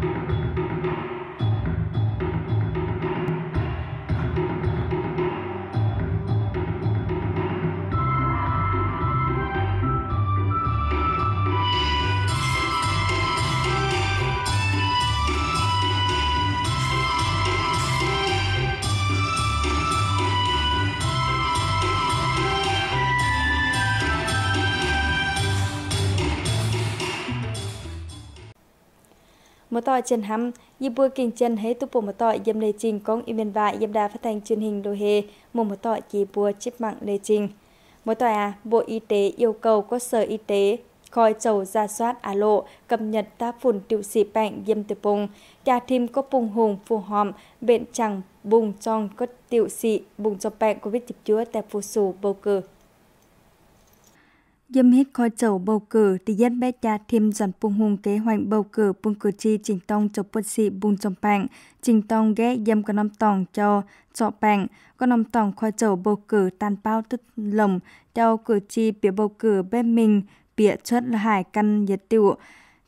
thank you một tòa chân hăm, như bùa kinh chân hết tu bổ một tòa dâm lệ trình công y miền vại dâm đà phát thanh truyền hình đô hề, một một tòa chỉ bùa chip mạng lệ trình. Một tòa à, Bộ Y tế yêu cầu các sở y tế coi chầu ra soát á lộ, cập nhật ta phun tiểu sĩ bệnh dâm tử bùng, trà thêm có bùng hùng phù hòm, bệnh chẳng bùng trong có tiểu sĩ bùng cho bệnh COVID-19 tại phù sù bầu cử. Dâm hết khói chầu bầu cử thì dân bé cha thêm dần bùng hùng kế hoạch bầu cử bùng cử tri trình tông cho quân sĩ bùng trong bảng, trình tông ghé dâm có năm tòng cho cho bảng, có năm tòng khói chầu bầu cử tan bao tức lồng cho cử tri bịa bầu cử bên mình, bịa chất là hải căn nhiệt tiêu.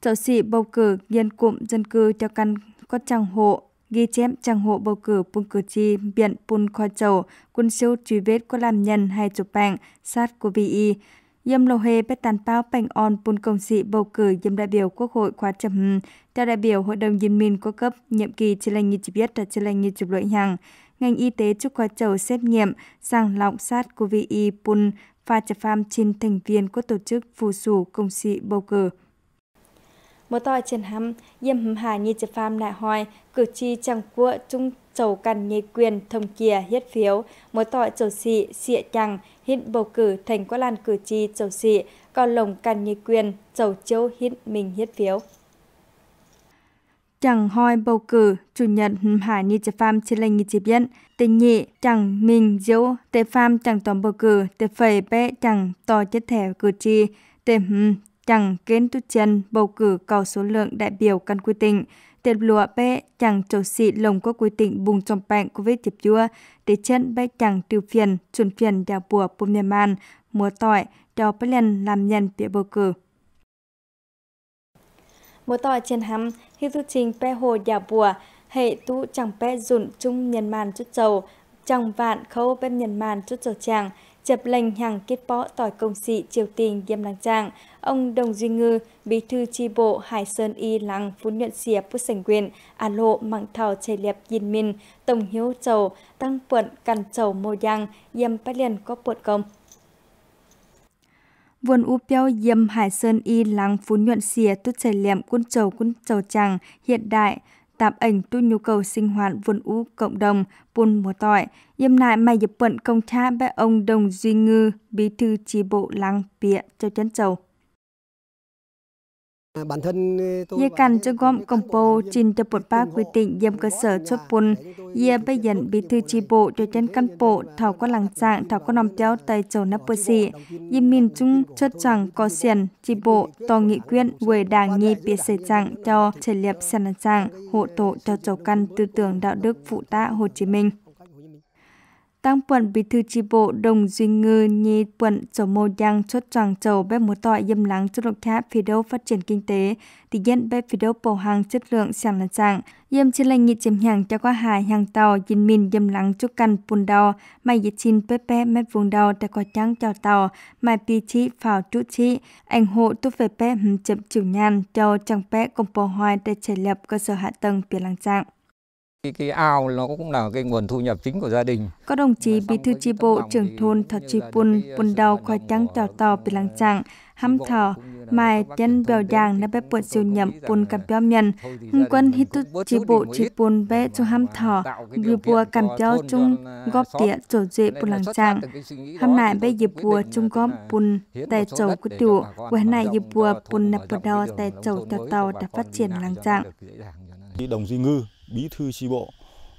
Chậu sĩ bầu cử nghiên cụm dân cư cho căn có trang hộ ghi chép trang hộ bầu cử bung cử tri biện bun kho chầu quân siêu truy vết có làm nhân hay chụp bảng sát của VI Dâm lô hê bê tàn báo bành on bùn công sĩ bầu cử dâm đại biểu Quốc hội khóa trầm theo đại biểu Hội đồng dân minh quốc cấp nhiệm kỳ chỉ lành như chỉ biết là chỉ lành như chụp lội hàng. Ngành y tế chúc qua chầu xét nghiệm sàng lọc sát covid bùn pha chập pham trên thành viên của tổ chức phù sủ công sĩ bầu cử mơ to trên hầm yêm hầm hà nhi chập pham nại hoài cử tri chẳng của trung chầu cằn nhị quyền thông kia hiết phiếu mơ to chầu xị xịa chẳng hiện bầu cử thành quá lan cử tri chầu xị còn lồng cằn nhị quyền chầu châu hiện mình hiết phiếu chẳng hoi bầu cử chủ nhật hải như chập pham trên lệnh ni chịp yên tình nhị chẳng mình diếu tề pham chẳng toàn bầu cử tề phẩy bé chẳng to chết thẻ cử tri tề hừm chẳng kiến tu chân bầu cử cầu số lượng đại biểu căn quy tỉnh, tiền lụa bé chẳng châu xị lồng có quy tỉnh bùng trong bệnh covid chụp chua, để chân bé chẳng tiêu phiền, chuẩn phiền đào bùa bùm nhà man, múa tỏi, cho bé lần làm nhân bị bầu cử. mùa tỏi trên hắm, khi tu trình bé hồ đào bùa, hệ tu chẳng bé dùn chung nhân màn chút dầu, chẳng vạn khâu bên nhân màn chút dầu chàng, chập lành hàng kết bó tỏi công sĩ triều tiên giam làng trạng, ông Đồng Duy Ngư, bí thư tri bộ Hải Sơn Y Lăng Phú Nhuận Xìa Phú sành Quyền, Á Lộ Mạng Thảo Chảy Liệp Yên Minh, Tổng Hiếu Chầu, Tăng Quận Cằn Chầu Mô Giang, Yêm Bát liên Có Quận Công. Vườn U Piao Yêm Hải Sơn Y Lăng Phú Nhuận Xìa Tút Chảy Liệm Quân Chầu Quân Chầu Tràng hiện đại, tạm ảnh tu nhu cầu sinh hoạt vườn ú cộng đồng buôn mùa tỏi, yêm lại mày dịp bận công cha, bé ông Đồng Duy Ngư, bí thư chi bộ lăng bịa cho chân chầu. À, bản thân ờ, tôi Ye can cho gom công bộ trình cho bột ba quy định dâm cơ sở cho bùn. Ye bây dần bí thư chi bộ cho trên căn bộ thảo có làng trạng thảo có nằm chéo tay chầu nắp bơ xị. Ye mình chung chốt chẳng có xiền chi bộ to nghị quyết về đảng nhi bia xây trạng cho trải liệp sàn trạng hộ tổ cho chầu căn tư tưởng đạo đức phụ tá Hồ Chí Minh tăng quận bí thư chi bộ đồng duy ngư nhi quận chỗ mô giang chốt tràng chầu bé múa tỏi dâm lắng chất lượng khác phía đâu phát triển kinh tế thì dân bé phía đâu bầu hàng chất lượng sàng lần dạng dâm trên lệnh nhị chìm hàng cho qua hải hàng tàu dinh min dâm lắng chút căn bùn đào mai dịch xin bé bé mét vùng đào đã có trắng cho tàu mai pi chi phào trụ chi ảnh hộ tu về bé hầm chậm chiều nhàn cho chẳng bé công bầu hoài để trẻ lập cơ sở hạ tầng phía làng trạng cái, cái ao nó cũng là cái nguồn thu nhập chính của gia đình. Các đồng chí Bí thư chi bộ trưởng thôn Thật Chi Pun, ờ, Pun Đầu Khoai Trắng Tào Tàu Bị Lăng Trạng, Hăm Thảo, Mai Tiên Bèo Giang đã Bé Bột Siêu Nhậm Pun cầm Béo Miền, Hưng Quân Hít Tụ Chi Bộ Chi Pun Bé cho Hăm Thảo, Bì Bùa cầm à, Béo Trung Góp Tịa Chỗ Dệ Pun Lăng Trạng, Hăm Nại Bé Dì Bùa Trung Góp Pun tại Chầu Cứ Tụ, Quán Nại Dì Bùa Pun nạp Bùa Đào Tài Chầu Tào Tàu Đã Phát Triển Lăng Trạng. Đồng Duy Ngư bí thư chi bộ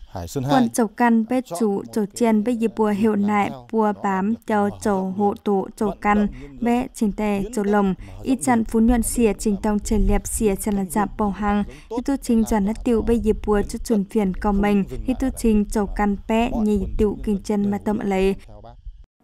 Hải Sơn Hai. Quân chầu căn bê chủ chầu chiên bê dì bùa hiệu nại bùa bám chầu chầu hộ tụ chầu căn bê trình tè chầu lồng y chặn phú nhuận xìa trình tông trời liệp xìa chân là dạp bầu hàng y tu trình chọn nát tiêu bê dì bùa cho chuẩn phiền cầu mình y tu trình chầu căn bê nhì tiêu kinh chân mà tâm lấy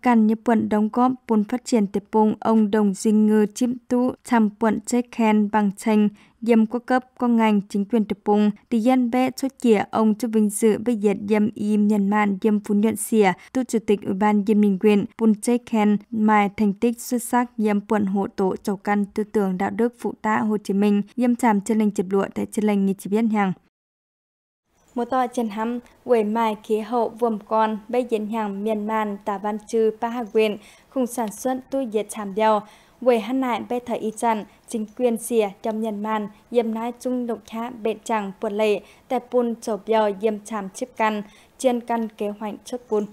Cần như quận đóng góp vốn phát triển tiếp bùng ông Đồng Dinh Ngư chim tu tham quận chế khen bằng tranh dâm quốc cấp con ngành chính quyền tập bùng thì dân bé xuất kia ông cho vinh dự bây giờ dâm im nhân mạn dâm phú nhuận xỉa tu chủ tịch ủy ban dâm minh quyền bùn chế khen mài thành tích xuất sắc dâm quận hộ tổ chầu căn tư tưởng đạo đức phụ tá Hồ Chí Minh dâm chàm chân linh chịp lụa tại chân linh nghị chỉ biết hàng một tòa chân hăm, quầy mài khí hậu vườm con, bây dân hàng miền màn tà văn trư ba hạc quyền, khung sản xuất tu diệt chàm đeo. Quầy hắn nại bê thở y chặn, chính quyền xìa trong nhân màn, yếm nái trung độc khá bệ chẳng buồn lệ, tè bùn chỗ bèo yếm chàm chiếc căn, trên căn kế hoạch trước bùn.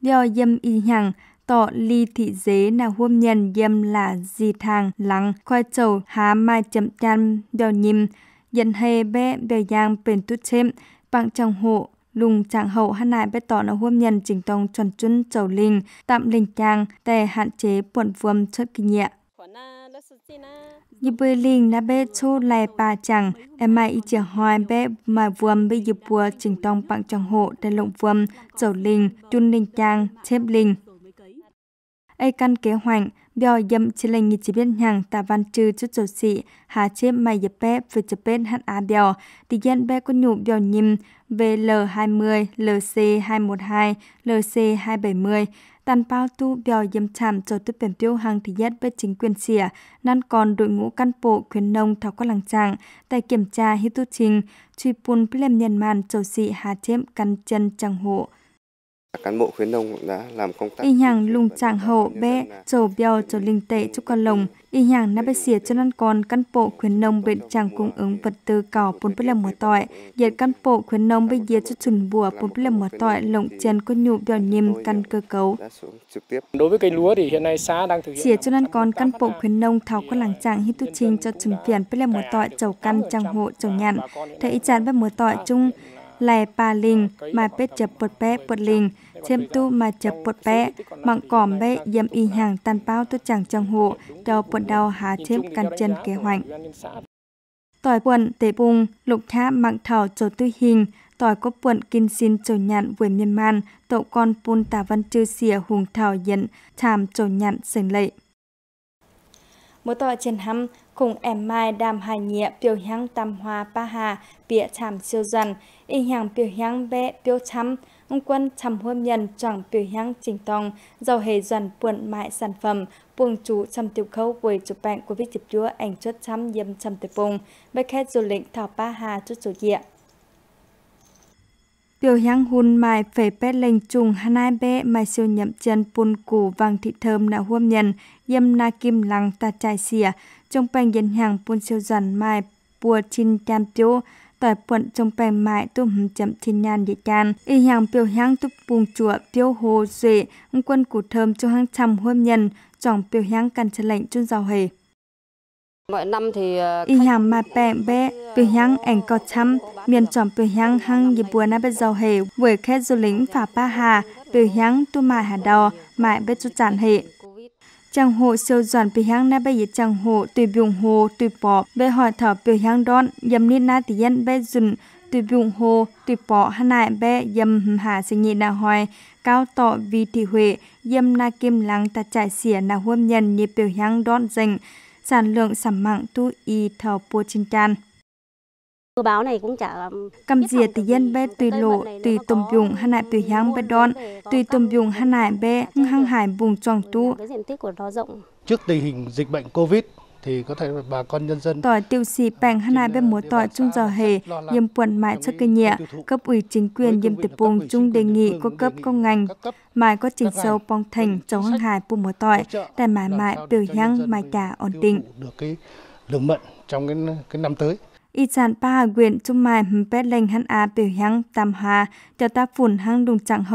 Bèo yếm y hàng, tọ ly thị dế là hôm nhân yếm là dì thang lắng, khoai chầu há mai chậm chăn, đeo nhìm, dân hề bé bè giang bền tút thêm, bằng chồng hộ, lùng chàng hậu hắn nại bé tỏ nó hôm nhân trình tông chuẩn chun chầu linh, tạm linh chàng tè hạn chế buồn vuông chất kinh nghiệm. Như bê linh là bé chô lại bà chàng em mai ý chỉ hoài bé mà vuông bé dịp bùa trình tông bằng chồng hộ để lộng vuông, chầu linh, chun linh chàng chép linh. Ây căn kế hoành, bèo dâm chỉ lệnh nghị chỉ biết nhàng tà văn trừ chút chỗ xị, hà chế mày dập bé về chập bên hạt á bèo, tỷ dân bé con nhụ bèo nhìm VL20, LC212, LC270, tàn bao tu bèo dâm chạm cho tư bèm tiêu hàng thì dân bé chính quyền xỉa, năn còn đội ngũ căn bộ khuyến nông thảo các làng trạng, tại kiểm tra hít tu trình, truy bùn plem nhân màn chỗ xị hà chế căn chân chẳng hộ. Cán bộ khuyến nông đã làm công tác. Y hàng lùng trạng hậu bé chầu bèo chầu linh tệ cho con lồng. Y hàng nắp bê xìa cho năn con cán bộ khuyến nông bên trạng cung ứng vật tư cỏ bốn bê làm mùa tỏi. Diệt cán bộ khuyến nông bây giờ cho chuẩn bùa bốn bê làm mùa tỏi lồng chèn con nhụ bèo nhìm căn cơ cấu. Đối với cây lúa thì hiện nay xã đang thực hiện. Xỉa cho năn con cán bộ khuyến nông tháo con làng trạng à, hít tu trình cho chuẩn phiền bê làm mùa tỏi chầu căn trang hộ chầu nhạn. Thấy chán bê mùa tỏi chung lè pa linh mà bết chập bột bé bột linh xem tu mà chập bột bẹ, mặn còm bẹ dầm y hàng tàn bao tôi chẳng trong hộ, đầu bột đầu há thêm căn chân kế hoành. Tỏi quần tế bùng, lục thá mặn thảo chỗ tư hình, tỏi có quần kinh xin chỗ nhạn với miên man, tổ con bùn tà văn chư xìa hùng thảo nhận, thảm chỗ nhạn sành lệ. Mỗi tỏi trên hâm cùng em mai đàm hài nhẹ biểu hăng tam hoa ba hà, bịa thảm siêu dần, y hàng biểu hăng bé biểu chăm, ông quân chăm hôm nhân trọng biểu hãng trình tông, giàu hề dần buồn mại sản phẩm, buông chú chăm tiểu khâu với chụp bạn covid vị chụp chúa ảnh chốt chăm dâm chăm tiểu vùng, bác khách du lịch thảo ba hà chút chủ địa. Biểu hãng hùn mại phê bét lệnh trùng hai bé mài siêu nhậm chân bùn củ vàng thị thơm nạ hôm nhân, dâm na kim lăng ta trai xìa, trong bành dân hàng bùn siêu dần mại bùa chin cam tiếu, tại quận trong bè mại tùm chậm thiên nhan địa chan y hàng biểu hàng tùm bùng chùa tiêu hồ dệ quân cụ thơm cho hàng trăm hôm nhân trọng biểu hàng căn chân lệnh chun giàu hề Mọi năm thì ờ, y hàng mà bè bè biểu hàng ảnh có chăm miền trọng biểu hàng hăng dịp buồn na bê giàu hề với khét du lịch phà ba hà biểu hàng tu mại hà đò mại bê chú chản hệ chẳng hồ sâu dọn bị hang na bây giờ chẳng hồ tùy bùng hồ tùy bỏ bây hỏi thở biểu hang đón dầm ni na thì dân bây dùn tùy bùng hồ tùy bỏ hà nại bây dầm hà sinh nhị na hoài cao tọ vì thị huệ dầm na kim lắng ta trải xỉa na huâm nhân như biểu hang đón dành sản lượng sảm mạng tu y thờ bùa chinh can báo này cũng chả cầm dìa thì dân bé tùy lộ tùy tùm dùng hà nại tùy hang bé đón tùy tùm dùng hà nại bé hăng hải vùng tròn tu diện tích của nó rộng trước tình hình dịch bệnh covid thì có thể bà con nhân dân tỏi tiêu xì bèn hà nại bên múa tỏi chung giờ hề yếm quần mại cho cây nhẹ cấp ủy chính quyền yếm tập vùng chung đề nghị có cấp công ngành mài có trình sâu bong thành chống hăng hải bù múa tỏi để mãi mãi biểu hăng mài cả ổn định được cái lượng mận trong cái cái năm tới อีจานป้าเกวียนจุ่มไม้เป็ดเล็งหันอาเปียยังตามหาจะตาฝุ่นหังดุงจังโห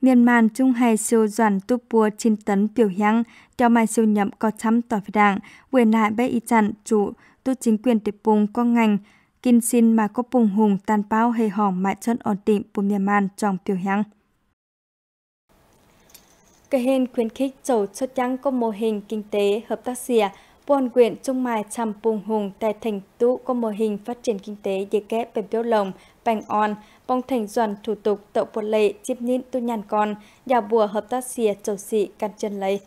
เมียนมานจุงไฮซิวจวนตุปัวชินตันเปียวยังเจ้าไม้ซิว nhập có chấm tỏ phải đảng เวย nại bé ý chặn chủ tu chính quyền tiệp bùng có ngành kinh xin mà có bùng hùng tàn bao hay hỏng mại chân ổn định của miền trong tiểu hãng. Cái hình khuyến khích chủ xuất trắng có mô hình kinh tế hợp tác xìa Buồn quyền trung Mai chăm bùng hùng tại thành tụ có mô hình phát triển kinh tế dễ kép bền tiêu lồng, bành on, bông thành doàn thủ tục tậu bột lệ, chip nín tu nhàn con, nhà bùa hợp tác xìa, chầu xị, căn chân lấy.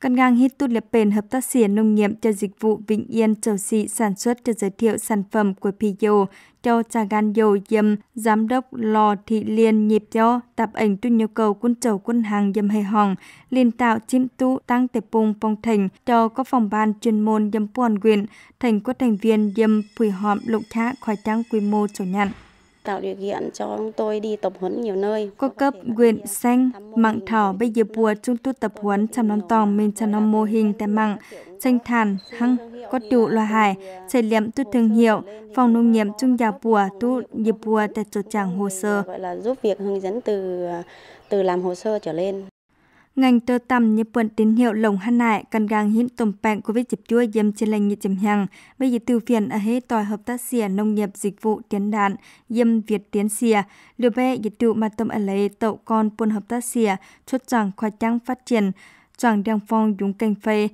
Căn ngang hít tút lệp bền hợp tác xã nông nghiệp cho dịch vụ Vĩnh Yên Châu Sĩ sản xuất cho giới thiệu sản phẩm của Piyo cho trà gan dầu dâm, giám đốc lò thị liên nhịp cho tạp ảnh tu nhu cầu quân chầu quân hàng dâm hay hòn, liên tạo chim tu tăng tệp bùng phong thành cho có phòng ban chuyên môn dâm puan quyền, thành các thành viên dâm phùi họm lụng thá khỏi trang quy mô chỗ nhận tạo điều kiện cho chúng tôi đi tập huấn nhiều nơi. Có cấp quyền xanh, mạng thảo bây giờ bùa chúng tôi tập huấn trong năm tòng mình trong năm mô hình tại mạng, tranh thàn, hăng, có đủ loài hải, trải nghiệm tôi thương hiệu, phòng nông nghiệp trung gia bùa tu nghiệp bùa tại chỗ chẳng hồ sơ. Gọi là giúp việc hướng dẫn từ từ làm hồ sơ trở lên ngành tơ tầm như quận tín hiệu lồng hàn nại cần gàng hiện tổng bảng của việc chụp chua dâm trên lành nhiệt chấm hàng bây giờ từ phiền ở hết tòa hợp tác xỉa nông nghiệp dịch vụ tiến đạn dâm Việt tiến xỉa lừa bè dịch vụ mà tâm ở lấy tậu con buôn hợp tác xỉa chốt chẳng khoa trắng phát triển chẳng đang phong dùng canh phê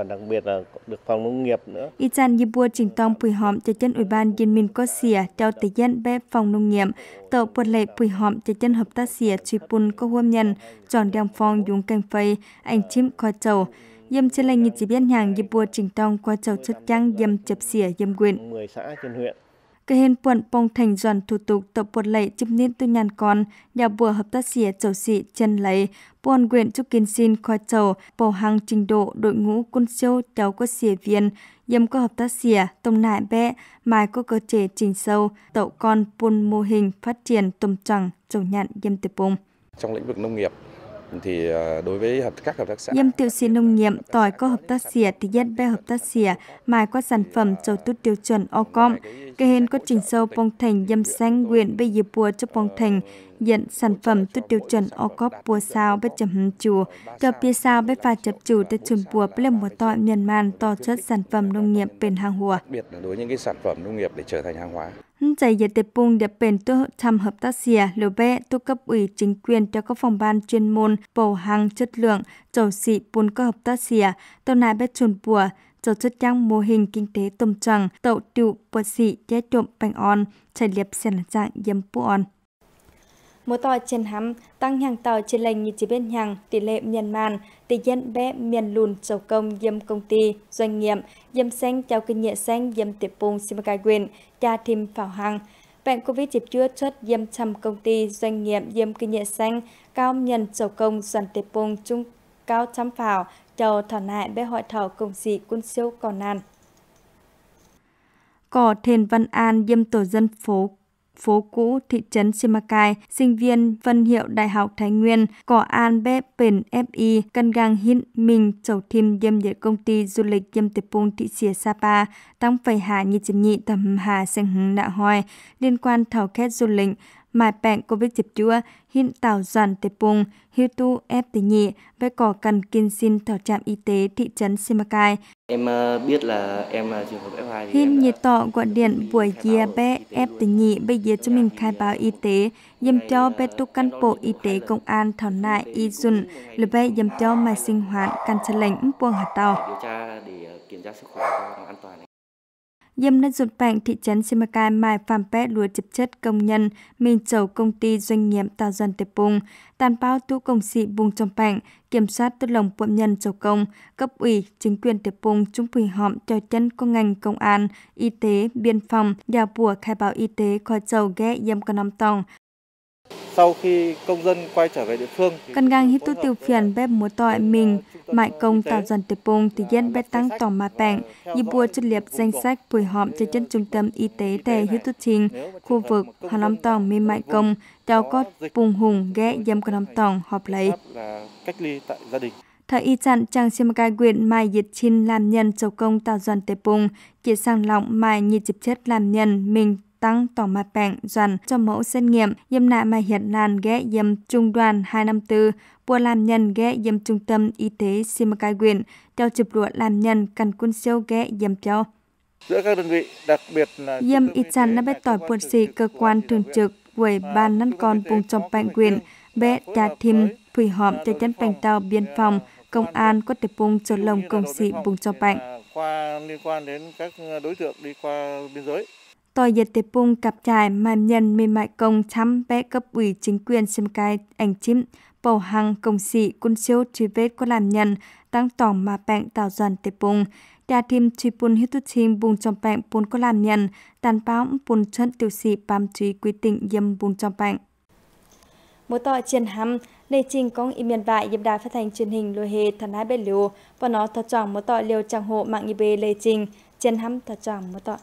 và đặc biệt là được phòng nông nghiệp nữa. Y Ijan Yibua trình tông bùi hòm cho chân ủy ban dân minh có xìa cho tự dân bếp phòng nông nghiệp, tờ bật lệ bùi hòm cho chân hợp tác xìa truy bùn có hôm nhân, tròn đem phong dùng cành phây, ảnh chim coi trầu. Dâm trên lệnh nghiệp chỉ biết hàng Yibua trình tông qua trầu chất trắng dâm chập xìa dâm quyền. 10 xã trên huyện cái hên quận bông thành dần thủ tục tập buồn lệ chụp nên tư nhàn con, nhà bùa hợp tác xỉa chầu xị chân lấy, buồn quyền chúc kiên xin khoa chầu, bổ hàng trình độ đội ngũ quân siêu cháu có xỉa viên, dâm có hợp tác xỉa, tông nại bẹ mai có cơ chế trình sâu, tậu con buôn mô hình phát triển tôm chẳng, chầu nhạn dâm tiệp bông. Trong lĩnh vực nông nghiệp, thì ờ, đối với hợp các hợp tác xã Yam tiêu xin nông nghiệp tỏi có hợp tác xia thì dân bê hợp tác xia mài qua sản phẩm châu tút tiêu chuẩn OCOM cây hên có trình sâu bong thành yam xanh nguyện bây giờ bùa cho bong thành nhận sản phẩm tút tiêu chuẩn OCOP bùa sao bất chấm hầm chủ cờ bia sao bất pha chập chủ để chuẩn bùa bất lâm mùa tỏi Myanmar to chất sản phẩm nông nghiệp bền hàng hóa. Đặc biệt là đối với những cái sản phẩm nông nghiệp để trở thành hàng hóa. ใจยเตปุงเดเป็นตัวทำ hợp tác xã lô bè tổ cấp ủy chính quyền cho các phòng ban chuyên môn bầu hàng chất lượng chầu sĩ bùn các hợp tác xã tàu nài bét chuồn bùa chầu chất trang mô hình kinh tế tôm trăng tàu tiệu bột sĩ chế trộm bánh on chạy liệp xe dạng yếm bùa mùa tòa trên hắm tăng hàng tàu trên lệnh như chỉ bên hàng tỷ lệ miền màn tỷ dân bé miền lùn châu công dâm công ty doanh nghiệp dâm xanh chào kinh nghiệm xanh dâm tiệp bùng simakai quyền cha thêm phảo hàng bệnh covid dịp chưa xuất dâm trầm công ty doanh nghiệp dâm kinh nghiệm xanh cao nhân châu công doanh tiệp bùng trung cao trăm phảo chầu thảo nại bé hội thảo công sĩ quân siêu còn nan cỏ thền Văn An dâm tổ dân phố phố cũ thị trấn Simacai, sinh viên phân hiệu Đại học Thái Nguyên, Cỏ An Bếp Bền FI, Cân Gang Hít mình Chầu Thim Diêm Địa Công ty Du lịch Diêm Tiệp Bung Thị Xìa Sapa, Tăng phẩy Hà Nhi Chìm Nhị Tầm Hà Sành Hứng Nạ Hoi, liên quan thảo kết du lịch, mài bẹn covid dịp chua hiện tàu giàn tệp bùng hưu tu ép tỷ nhị với cỏ cần kinh xin thảo trạm y tế thị trấn Simacai Em ờ, biết là em là ờ, trường hợp F2 thì Him nhiệt tọ quận điện buổi dìa bé ép tình nhị bây giờ cho mình khai báo y tế dầm cho bé tu căn bộ y tế công an thảo nại y dùn lửa bé dầm cho mà sinh hoạt căn chân lệnh buông hạt tàu. Điều tra để ờ, kiểm tra sức khỏe cho an toàn Dâm đất ruột bảng thị trấn Simacai mai phạm phampet lúa chập chất công nhân, mình chầu công ty doanh nghiệp tạo dân tệp bùng, tàn bao tu công sĩ bùng trong bảng, kiểm soát tốt lòng quận nhân chầu công, cấp ủy, chính quyền tệp bùng trung phủy họm cho chân công ngành công an, y tế, biên phòng, đào bùa khai báo y tế khỏi chầu ghé dâm con năm tòng, sau khi công dân quay trở về địa phương. Cần gang hít tu tiêu phiền bếp múa tỏi mình, mại công tạo dần từ bùng thì dân bé tăng tổng mà bạn như bùa chất liệp danh sách buổi họp cho chân trung tâm y tế tề hữu tu trình khu vực hà long tổng mê mại công đào có bùng hùng ghé dâm con long tổng họp lấy cách ly tại gia đình Thời y chặn trang xem gai quyền mai diệt chinh làm nhân châu công tạo dần tế bùng, kia sang lọng mai nhị chịp chết làm nhân mình tăng tỏ mặt bệnh dần cho mẫu xét nghiệm dâm nạ mà hiện làn ghé dâm trung đoàn 254 bùa làm nhân ghé dâm trung tâm y tế Simacai huyện cho chụp lụa làm nhân cần quân siêu ghé dâm cho giữa các đơn vị đặc biệt là dâm y chan đã bét tỏi quân sĩ cơ quan thường trực với ban năn con vùng trong bệnh quyền bé trà thìm phủy họp cho chân bệnh tàu biên phòng công an có thể vùng cho lồng công sĩ vùng trong bệnh khoa liên quan đến các ờ, đối tượng đi qua biên giới tôi giật tế bùng cặp trải màm nhân mê mại công chăm bé cấp ủy chính quyền xem cái ảnh chim bổ hàng công sĩ quân siêu truy vết có làm nhân tăng tỏng mà bạn tạo dần tế bùng đa thêm truy bùn hít tu chim bùng trong bạn bùn có làm nhân tàn báo bùn chân tiểu sĩ bám truy quy định dâm bùn trong bạn một tỏ chiến hăm, lê trình có im miền vại dịp đài phát thanh truyền hình lùi hề thần hai bê liều, và nó thật trọng một tỏ liều trang hộ mạng như bê lê trình, chiến hăm thật trọng một tỏ.